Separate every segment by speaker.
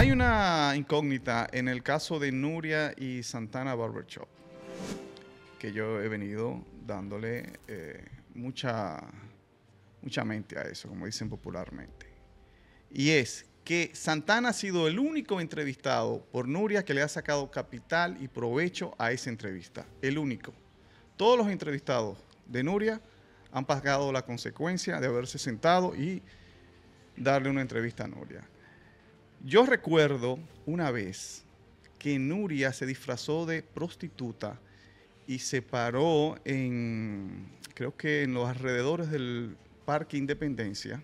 Speaker 1: Hay una incógnita en el caso de Nuria y Santana Barbershop, que yo he venido dándole eh, mucha, mucha mente a eso, como dicen popularmente. Y es que Santana ha sido el único entrevistado por Nuria que le ha sacado capital y provecho a esa entrevista. El único. Todos los entrevistados de Nuria han pagado la consecuencia de haberse sentado y darle una entrevista a Nuria. Yo recuerdo una vez que Nuria se disfrazó de prostituta y se paró en, creo que en los alrededores del Parque Independencia.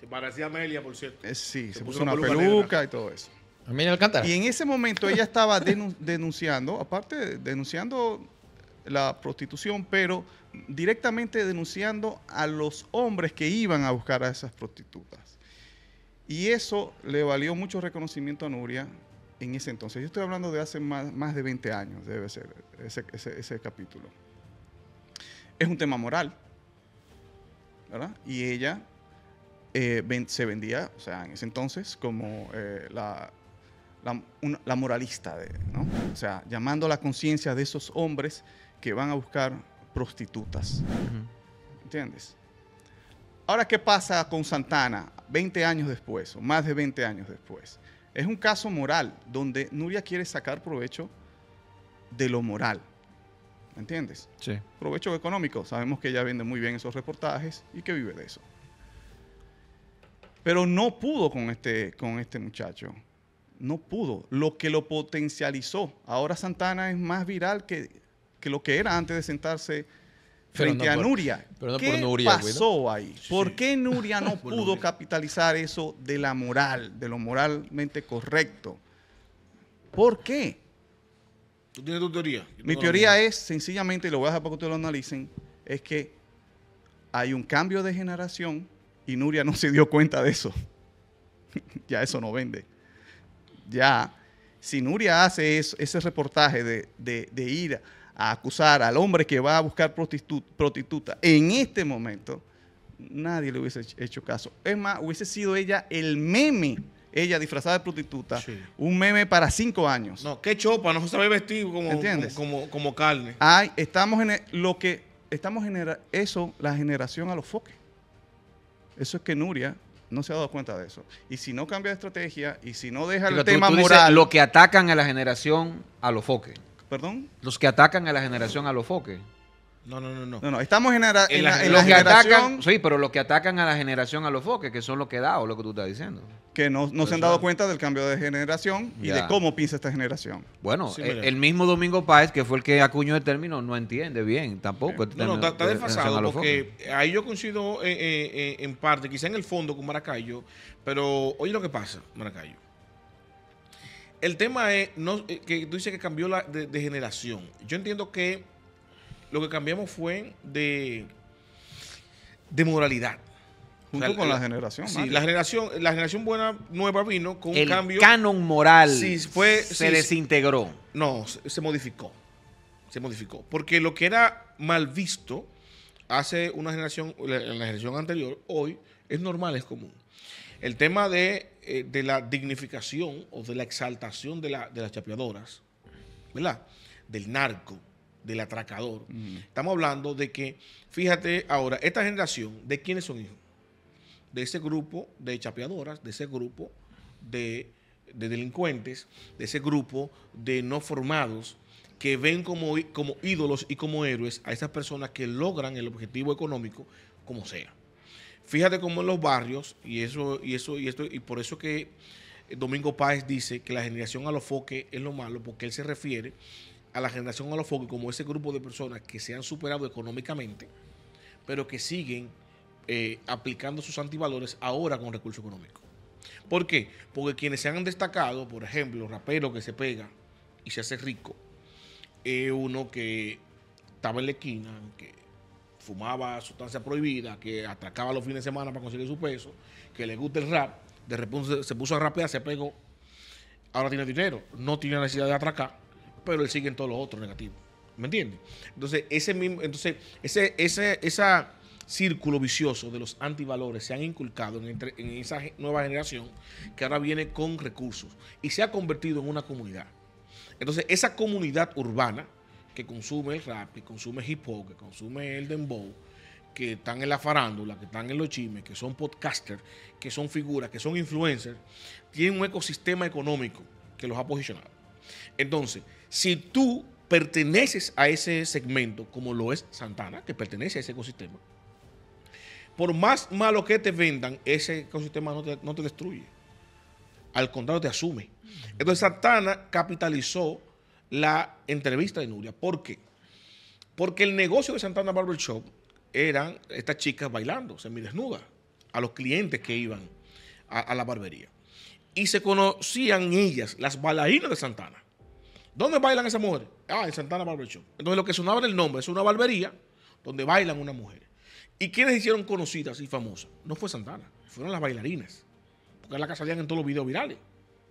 Speaker 2: Se parecía a Amelia, por cierto. Eh, sí, se, puso, una peluca,
Speaker 1: y todo eso. Amelia Alcántara. Y en ese momento ella estaba denunciando, aparte denunciando la prostitución, pero directamente denunciando a los hombres que iban a buscar a esas prostitutas. Y eso le valió mucho reconocimiento a Nuria en ese entonces. Yo estoy hablando de hace más, más de 20 años, debe ser ese, capítulo. Es un tema moral, ¿verdad? Y ella eh, se vendía, o sea, en ese entonces, como eh, la, la, moralista, ¿no? O sea, llamando a la conciencia de esos hombres que van a buscar prostitutas. ¿Entiendes? Ahora, ¿qué pasa con Santana? 20 años después, o más de 20 años después. Es un caso moral donde Nuria quiere sacar provecho de lo moral. ¿Me entiendes? Sí. Provecho económico. Sabemos que ella vende muy bien esos reportajes y que vive de eso. Pero no pudo con este, con este muchacho. No pudo. Lo que lo potencializó. Ahora Santana es más viral que, que lo que era antes de sentarse frente a Nuria. ¿Qué pasó ahí? ¿Por qué Nuria no pudo capitalizar eso de la moral, de lo moralmente correcto? ¿Por qué?
Speaker 2: ¿Tú tienes tu teoría? Mi teoría
Speaker 1: es, sencillamente, y lo voy a dejar para que ustedes lo analicen, es que hay un cambio de generación y Nuria no se dio cuenta de eso. ya eso no vende. Ya, si Nuria hace ese reportaje de, ira, a acusar al hombre que va a buscar prostituta, prostituta en este momento, nadie le hubiese hecho caso. Es más, hubiese sido ella el meme, ella disfrazada de prostituta, un meme para cinco años. No, qué chopa, no se sabe vestir como, como, como, carne. Ay, estamos en e, lo que estamos generando eso, la generación a los foques. Eso es que Nuria no se ha dado cuenta de eso. Y si no cambia de estrategia y si no deja el tema moral. lo
Speaker 3: que atacan a la generación a los foques. ¿Perdón? Los que atacan a la generación a No, no, no, no. No, no, estamos en, la, en la, generación... Atacan, sí, pero los que atacan a la generación
Speaker 1: a foques que son los que da o lo que tú estás diciendo. Que no, no se han dado cuenta del cambio de generación y de cómo piensa esta generación.
Speaker 3: Bueno, eh, el, mismo Domingo Páez, que fue el que acuñó el término, no entiende bien tampoco. No, no, está, desfasado porque
Speaker 2: ahí yo coincido eh, eh, en parte, quizá en el fondo con Maracayo, pero oye lo que pasa, Maracayo el tema es eh, que tú dices que cambió la, de, generación. Yo entiendo que lo que cambiamos fue de, de moralidad. Junto con la, generación. Sí, la generación, la generación buena nueva vino con un cambio. El canon moral sí, fue, se desintegró. No, se, modificó. Se modificó. Porque lo que era mal visto hace una generación, en la generación anterior, hoy, es normal, es común. El tema de eh, de la dignificación o de la exaltación de, la, de las chapeadoras, ¿verdad? Del narco, del atracador. Estamos hablando de que, fíjate ahora, esta generación, ¿de quiénes son hijos? De ese grupo de chapeadoras, de ese grupo de, de delincuentes, de ese grupo de no formados que ven como, como ídolos y como héroes a esas personas que logran el objetivo económico como sea. Fíjate cómo en los barrios, y eso, y eso, y esto, y por eso que Domingo Páez dice que la generación a los foques es lo malo, porque él se refiere a la generación a los foques como ese grupo de personas que se han superado económicamente, pero que siguen eh, aplicando sus antivalores ahora con recursos económicos. ¿Por qué? Porque quienes se han destacado, por ejemplo, rapero que se pega y se hace rico, es uno que estaba en la esquina, fumaba sustancia prohibida, que atracaba los fines de semana para conseguir su peso, que le gusta el rap, de repente se, puso a rapear, se pegó, ahora tiene dinero, no tiene necesidad de atracar, pero él sigue en todos los otros negativos. ¿Me entiendes? Entonces, ese mismo, entonces, ese, ese, esa círculo vicioso de los antivalores se han inculcado en, en esa nueva generación que ahora viene con recursos y se ha convertido en una comunidad. Entonces, esa comunidad urbana que consume el rap, que consume hip hop, que consume el dembow, que están en la farándula, que están en los chimes, que son podcasters, que son figuras, que son influencers, tienen un ecosistema económico que los ha posicionado. Entonces, si tú perteneces a ese segmento, como lo es Santana, que pertenece a ese ecosistema, por más malo que te vendan, ese ecosistema no te, no te destruye. Al contrario, te asume. Entonces, Santana capitalizó la entrevista de Nuria. ¿Por qué? Porque el negocio de Santana Barber Shop eran estas chicas bailando, semidesnudas, a los clientes que iban a, la barbería. Y se conocían ellas, las bailarinas de Santana. ¿Dónde bailan esas mujeres? Ah, en Santana Barber Shop. Entonces lo que sonaba era el nombre, es una barbería donde bailan unas mujeres. ¿Y quiénes hicieron conocidas y famosas? No fue Santana, fueron las bailarinas. Porque las la que salían en todos los videos virales,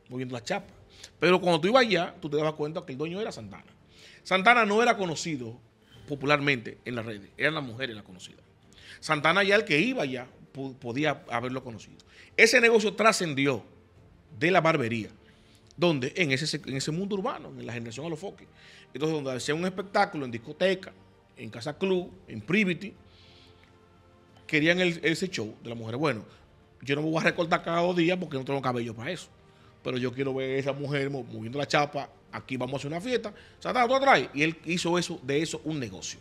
Speaker 2: moviendo la chapa. Pero cuando tú ibas allá, tú te dabas cuenta que el dueño era Santana. Santana no era conocido popularmente en las redes, eran las mujeres las conocidas. Santana ya el que iba allá podía haberlo conocido. Ese negocio trascendió de la barbería, donde en ese, en ese mundo urbano, en la generación a los foques. Entonces, donde hacía un espectáculo en discoteca, en casa club, en privity, querían ese show de las mujeres. Bueno, yo no me voy a recortar cada dos días porque no tengo cabello para eso pero yo quiero ver a esa mujer moviendo la chapa, aquí vamos a hacer una fiesta, tú Y él hizo eso, de eso un negocio.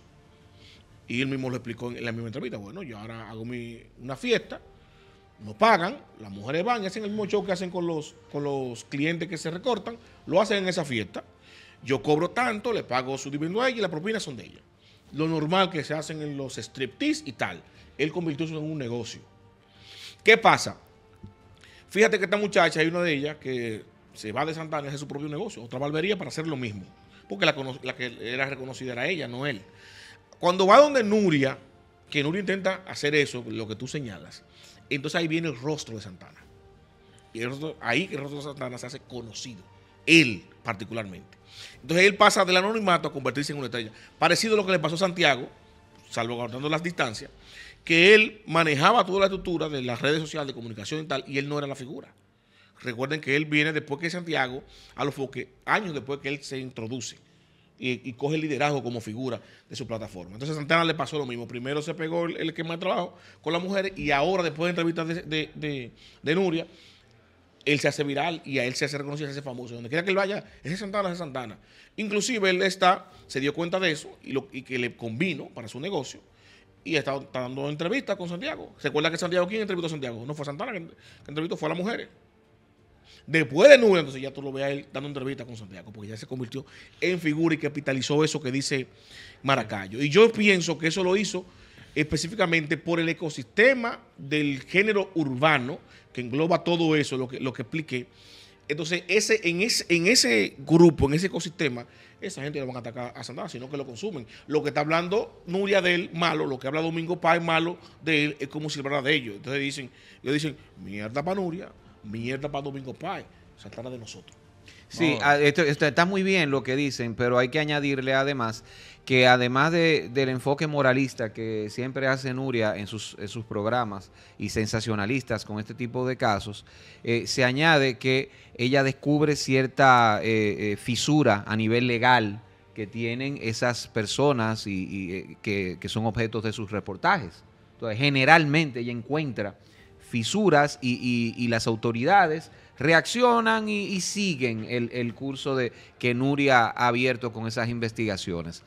Speaker 2: Y él mismo lo explicó en la misma entrevista. Bueno, yo ahora hago mi, una fiesta, nos pagan, las mujeres van hacen el mismo show que hacen con los, con los clientes que se recortan, lo hacen en esa fiesta. Yo cobro tanto, le pago su dividendo a ella y las propinas son de ella. Lo normal que se hacen en los striptease y tal. Él convirtió eso en un negocio. ¿Qué pasa? Fíjate que esta muchacha, hay una de ellas que se va de Santana y hace su propio negocio, otra barbería para hacer lo mismo. Porque la, que era reconocida era ella, no él. Cuando va donde Nuria, que Nuria intenta hacer eso, lo que tú señalas, entonces ahí viene el rostro de Santana. Y ahí el rostro de Santana se hace conocido, él particularmente. Entonces él pasa del anonimato a convertirse en una estrella. Parecido a lo que le pasó a Santiago, salvo salvaguardando las distancias, que él manejaba toda la estructura de las redes sociales, de comunicación y tal, y él no era la figura. Recuerden que él viene después que Santiago, a los foques, años después que él se introduce y, coge el liderazgo como figura de su plataforma. Entonces a Santana le pasó lo mismo. Primero se pegó el, que esquema de trabajo con las mujeres y ahora, después de entrevistas de, de, Nuria, él se hace viral y a él se hace reconocido, se hace famoso. Donde quiera que él vaya, ese Santana, es Santana. Inclusive él está, se dio cuenta de eso y, lo, y que le convino para su negocio y está, dando entrevistas con Santiago. ¿Se acuerda que Santiago quién entrevistó a Santiago? No fue Santana que, entrevistó, fue a las mujeres. Después de Nube, entonces ya tú lo ves él dando entrevistas con Santiago, porque ya se convirtió en figura y capitalizó eso que dice Maracayo. Y yo pienso que eso lo hizo específicamente por el ecosistema del género urbano, que engloba todo eso, lo que, lo que expliqué entonces, ese, en, ese, en ese grupo, en ese ecosistema, esa gente no van a atacar a Santana, sino que lo consumen. Lo que está hablando Nuria de él, malo, lo que habla Domingo Páez, malo, de él, es como si hablara de ellos. Entonces dicen, ellos dicen, mierda para Nuria, mierda para Domingo Páez, Santana de nosotros. Sí, oh.
Speaker 3: ah, esto, está muy bien lo que dicen, pero hay que añadirle además que además del enfoque moralista que siempre hace Nuria en sus, programas y sensacionalistas con este tipo de casos, eh, se añade que ella descubre cierta eh, eh, fisura a nivel legal que tienen esas personas y, que, son objetos de sus reportajes. Entonces, generalmente ella encuentra fisuras y las autoridades reaccionan y, siguen el, curso de, que Nuria ha abierto con esas investigaciones.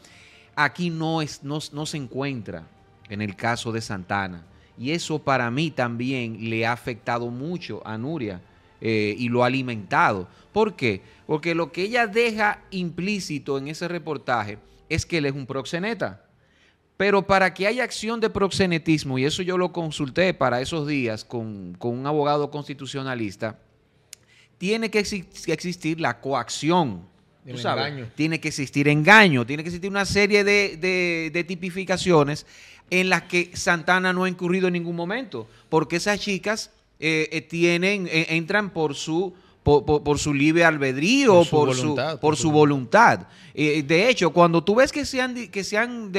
Speaker 3: Aquí no, es, no, se encuentra en el caso de Santana. Y eso para mí también le ha afectado mucho a Nuria eh, y lo ha alimentado. ¿Por qué? Porque lo que ella deja implícito en ese reportaje es que él es un proxeneta. Pero para que haya acción de proxenetismo, y eso yo lo consulté para esos días con, con un abogado constitucionalista, tiene que, existir la coacción. Tiene que existir engaño, tiene que existir una serie de, tipificaciones en las que Santana no ha incurrido en ningún momento, porque esas chicas eh, eh, eh, entran por su por, su libre albedrío, por su voluntad. de hecho, cuando tú ves que se han,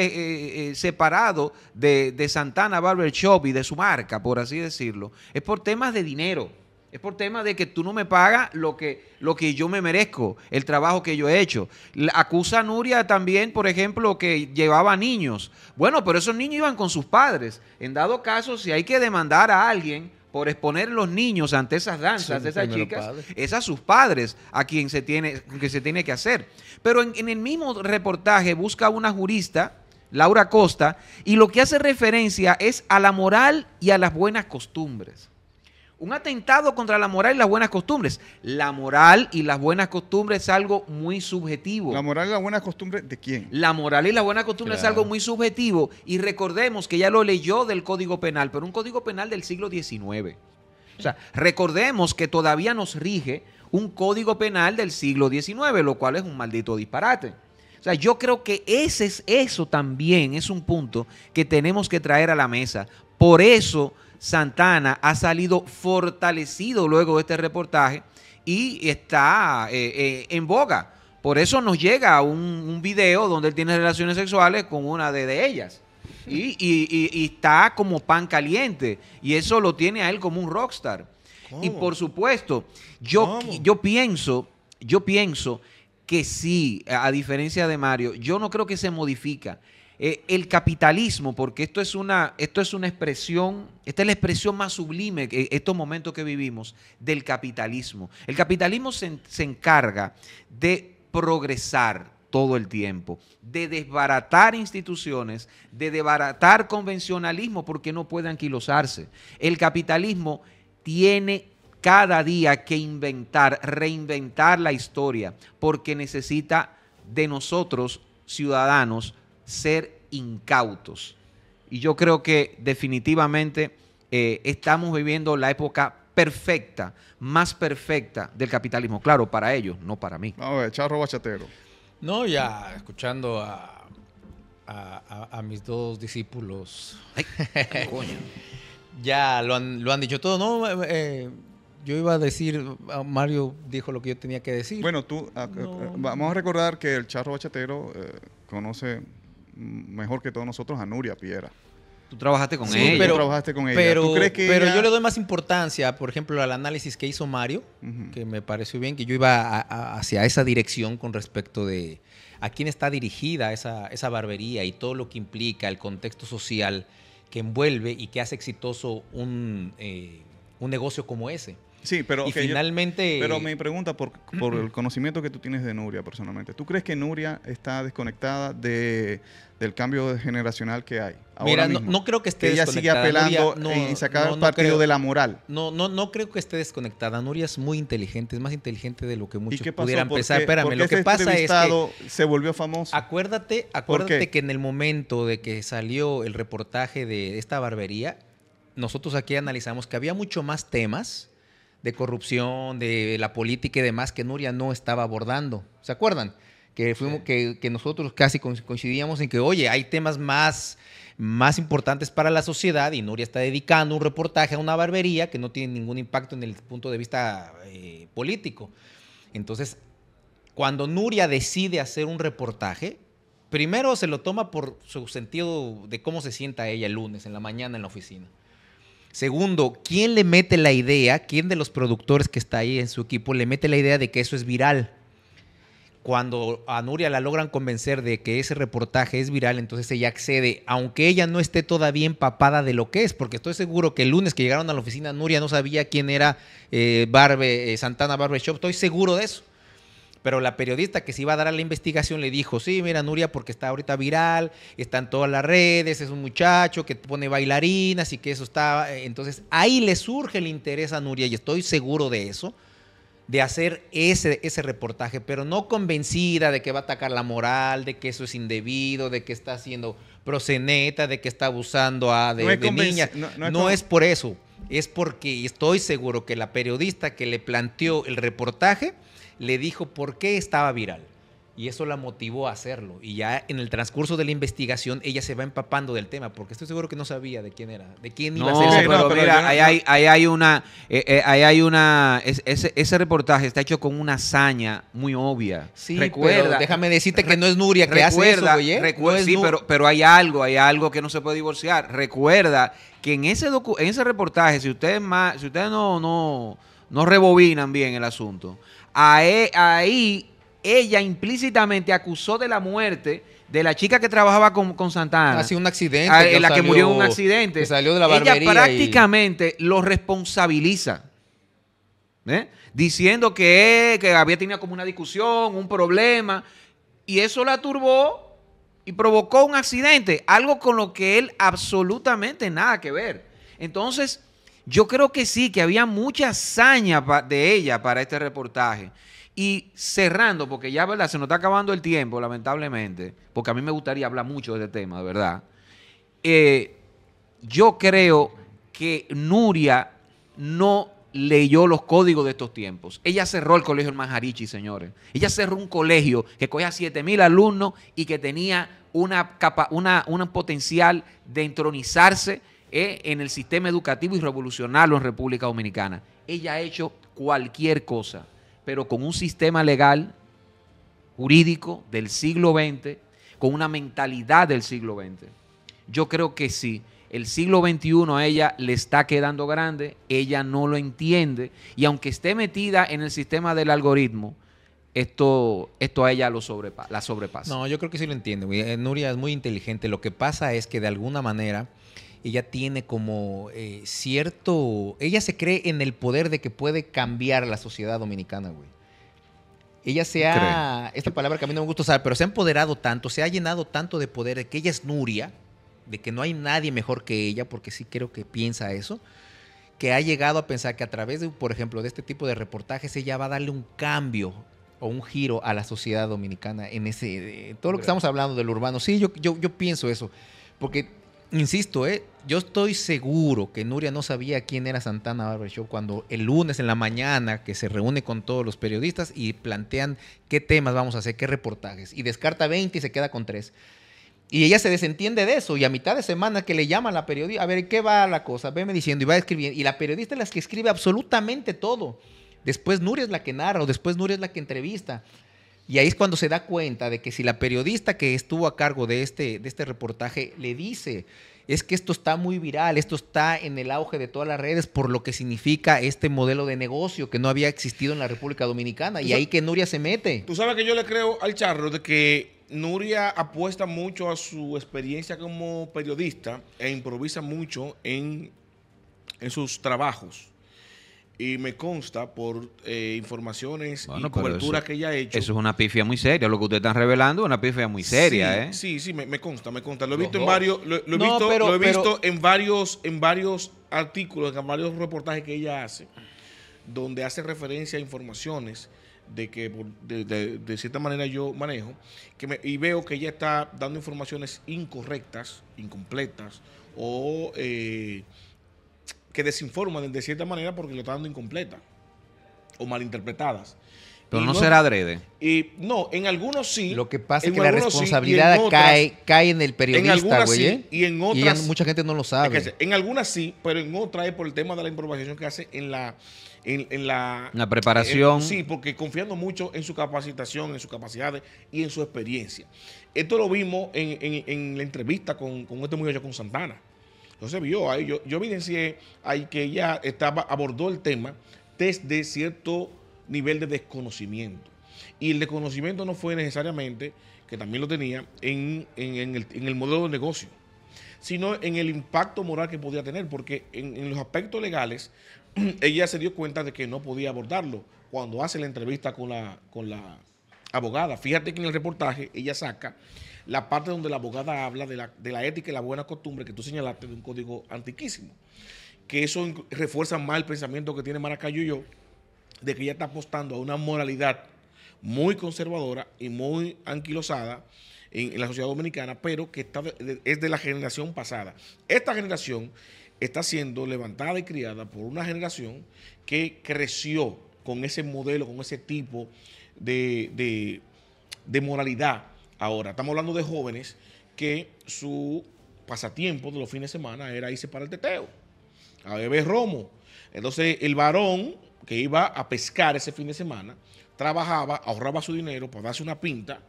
Speaker 3: separado de, de Santana Barber Shop y de su marca, por así decirlo, es por temas de dinero. Es por tema de que tú no me pagas lo que, lo que yo me merezco, el trabajo que yo he hecho. acusa a Nuria también, por ejemplo, que llevaba niños. Bueno, pero esos niños iban con sus padres. En dado caso, si hay que demandar a alguien por exponer los niños ante esas danzas esas chicas, es a sus padres a quien se tiene que, se tiene que hacer. Pero en, en el mismo reportaje busca una jurista, Laura Costa, y lo que hace referencia es a la moral y a las buenas costumbres. Un atentado contra la moral y las buenas costumbres. La moral y las buenas costumbres es algo muy subjetivo. ¿La moral y las buenas costumbres de quién? La moral y las buenas costumbres es algo muy subjetivo. Y recordemos que ya lo leyó del Código Penal, pero un Código Penal del siglo XIX. O sea, recordemos que todavía nos rige un Código Penal del siglo XIX, lo cual es un maldito disparate. O sea, yo creo que ese es, eso también es un punto que tenemos que traer a la mesa. Por eso Santana ha salido fortalecido luego de este reportaje y está eh, eh, en boga. Por eso nos llega un, video donde él tiene relaciones sexuales con una de, ellas. Y, está como pan caliente. Y eso lo tiene a él como un rockstar. Y por supuesto, yo, yo, pienso, yo pienso que sí, a diferencia de Mario, yo no creo que se modifica. Eh, el capitalismo, porque esto es, una, esto es una expresión, esta es la expresión más sublime, que eh, estos momentos que vivimos, del capitalismo. El capitalismo se, se encarga de progresar todo el tiempo, de desbaratar instituciones, de desbaratar convencionalismo porque no puede anquilosarse. El capitalismo tiene cada día que inventar, reinventar la historia, porque necesita de nosotros, ciudadanos, ser incautos. Y yo creo que definitivamente eh, estamos viviendo la época perfecta, más perfecta del capitalismo. Claro, para ellos, no
Speaker 1: para mí. a eh, charro bachatero.
Speaker 4: No, ya escuchando a, a, mis dos discípulos. ya lo han, lo han,
Speaker 1: dicho todo, ¿no? Eh, yo iba a decir, Mario dijo lo que yo tenía que decir. Bueno, tú, ah, vamos a recordar que el charro bachatero conoce mejor que todos nosotros a Nuria Piera. Tú trabajaste con él, ella. Pero, trabajaste con ella. Pero, crees que pero yo le doy
Speaker 4: más importancia, por ejemplo, al análisis que hizo Mario, que me pareció bien, que yo iba hacia esa dirección con respecto de a quién está dirigida esa, barbería y todo lo que implica el contexto social que envuelve y que hace exitoso un eh, negocio como ese. Sí, pero, finalmente... pero mi
Speaker 1: pregunta por, el conocimiento que tú tienes de Nuria personalmente, ¿tú crees que Nuria está desconectada de, del cambio generacional que hay? Ahora No, no, creo que esté desconectada. Ella sigue apelando y sacar partido de la moral.
Speaker 4: No, no, no creo que esté desconectada. Nuria es muy inteligente, es más inteligente de lo que muchos pudieran pensar. Espérame, lo que pasa es que se volvió famoso. Acuérdate, acuérdate que en el momento de que salió el reportaje de esta barbería, nosotros aquí analizamos que había mucho más temas de corrupción, de la política y demás que Nuria no estaba abordando. ¿Se acuerdan? Que, fuimos, que, nosotros casi coincidíamos en que, oye, hay temas más, más importantes para la sociedad y Nuria está dedicando un reportaje a una barbería que no tiene ningún impacto en el punto de vista eh, político. Entonces, cuando Nuria decide hacer un reportaje, primero se lo toma por su sentido de cómo se sienta ella el lunes, en la mañana en la oficina. Segundo, ¿quién le mete la idea? ¿Quién de los productores que está ahí en su equipo le mete la idea de que eso es viral? Cuando a Nuria la logran convencer de que ese reportaje es viral, entonces ella accede, aunque ella no esté todavía empapada de lo que es, porque estoy seguro que el lunes que llegaron a la oficina Nuria no sabía quién era eh, eh, Santana Barbe, Shop, Santana estoy seguro de eso. Pero la periodista que se iba a dar a la investigación le dijo, sí, mira, Nuria, porque está ahorita viral, está en todas las redes, es un muchacho que pone bailarinas y que eso está... Eh, entonces ahí le surge el interés a Nuria y estoy seguro de eso de hacer ese, ese reportaje, pero no convencida de que va a atacar la moral, de que eso es indebido, de que está haciendo proseneta, de que está abusando a, de, no no es por eso, es porque estoy seguro que la periodista que le planteó el reportaje le dijo por qué estaba viral. Y eso la motivó a hacerlo. Y ya en el transcurso de la investigación, ella se va empapando del tema, porque estoy seguro que no sabía de quién era, de quién iba a ser. pero, mira, ahí,
Speaker 3: hay, una. Eh, eh, hay una ese, reportaje está hecho con una hazaña muy obvia. Sí, recuerda. déjame
Speaker 4: decirte que no es Nuria que recuerda, hace eso, Recuerda, ¿eh? sí, pero,
Speaker 3: pero hay algo, hay algo que no se puede divorciar. Recuerda que en ese, en ese reportaje, si ustedes, más, si ustedes no, no, no rebobinan bien el asunto, e, ahí ella implícitamente acusó de la muerte de la chica que trabajaba con, con Santana. Ha ah, sido un accidente. Ah, la que murió en un accidente.
Speaker 4: Que salió de la barbería. Ella prácticamente
Speaker 3: lo responsabiliza. ¿eh? Diciendo que, que había tenido como una discusión, un problema. Y eso la turbó y provocó un accidente. Algo con lo que él absolutamente nada que ver. Entonces, yo creo que sí, que había mucha hazaña de ella para este reportaje. Y cerrando, porque ya ¿verdad? se nos está acabando el tiempo, lamentablemente, porque a mí me gustaría hablar mucho de este tema, de verdad. Eh, yo creo que Nuria no leyó los códigos de estos tiempos. Ella cerró el colegio El Manjarichi, señores. Ella cerró un colegio que cogía 7 mil alumnos y que tenía una un potencial de entronizarse en el sistema educativo y revolucionario en República Dominicana. Ella ha hecho cualquier cosa, pero con un sistema legal, jurídico del siglo XX, con una mentalidad del siglo XX. Yo creo que sí. El siglo XXI a ella le está quedando grande, ella no lo entiende y aunque esté metida en el sistema del algoritmo,
Speaker 4: esto, esto a ella lo la sobrepasa. No, yo creo que sí lo entiende. Eh, Nuria es muy inteligente. Lo que pasa es que de alguna manera ella tiene como eh, cierto, ella se cree en el poder de que puede cambiar la sociedad dominicana, güey. Ella se ha, esta palabra que a mí no me gusta usar, pero se ha empoderado tanto, se ha llenado tanto de poder, de que ella es Nuria, de que no hay nadie mejor que ella, porque sí creo que piensa eso, que ha llegado a pensar que a través de, por ejemplo, de este tipo de reportajes, ella va a darle un cambio o un giro a la sociedad dominicana en ese, todo lo que estamos hablando del urbano. Sí, yo, yo, yo pienso eso, porque insisto, ¿eh? yo estoy seguro que Nuria no sabía quién era Santana Barbershop cuando el lunes en la mañana que se reúne con todos los periodistas y plantean qué temas vamos a hacer, qué reportajes. Y descarta 20 y se queda con 3. Y ella se desentiende de eso. Y a mitad de semana que le llama a la periodista, a ver, ¿qué va la cosa? Veme diciendo y va escribiendo. Y la periodista es la que escribe absolutamente todo. Después Nuria es la que narra o después Nuria es la que entrevista. Y ahí es cuando se da cuenta de que si la periodista que estuvo a cargo de este, de este reportaje le dice, es que esto está muy viral, esto está en el auge de todas las redes por lo que significa este modelo de negocio que no había existido en la República Dominicana. Y ahí que Nuria se mete.
Speaker 2: Tú sabes que yo le creo al charro de que Nuria apuesta mucho a su experiencia como periodista e improvisa mucho en, en sus trabajos y me consta por eh, informaciones y coberturas que ella ha hecho. Eso
Speaker 3: es una pifia muy seria. Lo que usted está revelando es una pifia muy seria, ¿eh?
Speaker 2: Sí, sí, me, consta, me consta. Lo he visto en varios, lo, he visto, lo he visto en varios, en varios artículos, en varios reportajes que ella hace, donde hace referencia a informaciones de que de, cierta manera yo manejo que me, y veo que ella está dando informaciones incorrectas, incompletas o eh, que desinforman de cierta manera porque lo están dando incompleta o malinterpretadas. Pero no, será adrede. Y no, en algunos sí. Lo que pasa es que la responsabilidad cae,
Speaker 4: cae en el periodista,
Speaker 2: güey, ¿eh? y en otras. mucha gente no lo sabe. en algunas sí, pero en otras es por el tema de la improvisación que hace en la. En, la, preparación. Eh, sí, porque confiando mucho en su capacitación, en sus capacidades y en su experiencia. Esto lo vimos en, la entrevista con, con este muchacho, con Santana. No se vio. Ahí yo, yo evidencié ahí que ella estaba, abordó el tema desde cierto nivel de desconocimiento. Y el desconocimiento no fue necesariamente, que también lo tenía, en, el, modelo de negocio, sino en el impacto moral que podía tener, porque en los aspectos legales ella se dio cuenta de que no podía abordarlo cuando hace la entrevista con la, con la abogada. Fíjate que en el reportaje ella saca la parte donde la abogada habla de la, ética y la buena costumbre que tú señalaste de un código antiquísimo. Que eso refuerza más el pensamiento que tiene Maracayo y yo de que ella está apostando a una moralidad muy conservadora y muy anquilosada en, la sociedad dominicana, pero que está es de la generación pasada. Esta generación está siendo levantada y criada por una generación que creció con ese modelo, con ese tipo de, de moralidad Ahora, estamos hablando de jóvenes que su pasatiempo de los fines de semana era irse para el teteo, a beber romo. Entonces, el varón que iba a pescar ese fin de semana, trabajaba, ahorraba su dinero para darse una pinta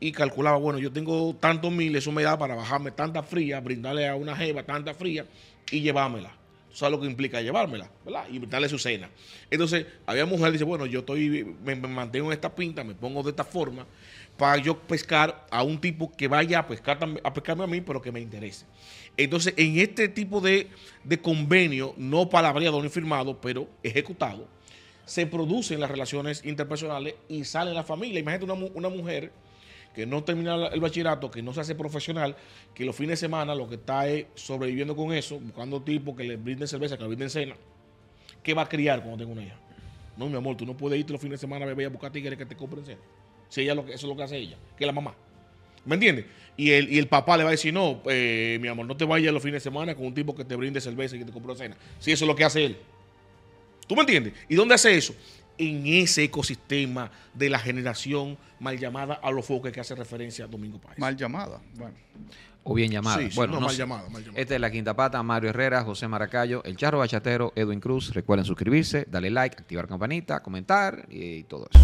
Speaker 2: y calculaba, bueno, yo tengo tantos miles, eso me da para bajarme tanta fría, brindarle a una jeva tanta fría y llevármela. ¿Sabes lo que implica llevármela? ¿Verdad? Y brindarle su cena. Entonces, había mujeres que dice, bueno, yo estoy, me, mantengo en esta pinta, me pongo de esta forma, para yo pescar a un tipo que vaya a pescar a pescarme a mí, pero que me interese. Entonces, en este tipo de, de convenio, no palabreado ni firmado, pero ejecutado, se producen las relaciones interpersonales y sale la familia. Imagínate una, mujer que no termina el bachillerato, que no se hace profesional, que los fines de semana lo que está es sobreviviendo con eso, buscando tipos que le brinden cerveza, que le brinden cena. ¿Qué va a criar cuando tenga una hija? No, mi amor, tú no puedes irte los fines de semana a beber a buscar tigres que te compren cena. Si ella eso es lo que hace ella, que es la mamá. ¿Me entiendes? Y el, papá le va a decir, no, eh, mi amor, no te vayas los fines de semana con un tipo que te brinde cerveza y que te compró cena. Si eso es lo que hace él. ¿Tú me entiendes? ¿Y dónde hace eso? En ese ecosistema de la generación mal llamada a los focos que hace referencia a Domingo Páez. Mal llamada. Bueno
Speaker 3: o bien llamado bueno, no, Esta es La Quinta Pata, Mario Herrera, José Maracayo, El Charro Bachatero, Edwin Cruz. Recuerden suscribirse, darle like, activar campanita, comentar y, eh, y todo eso.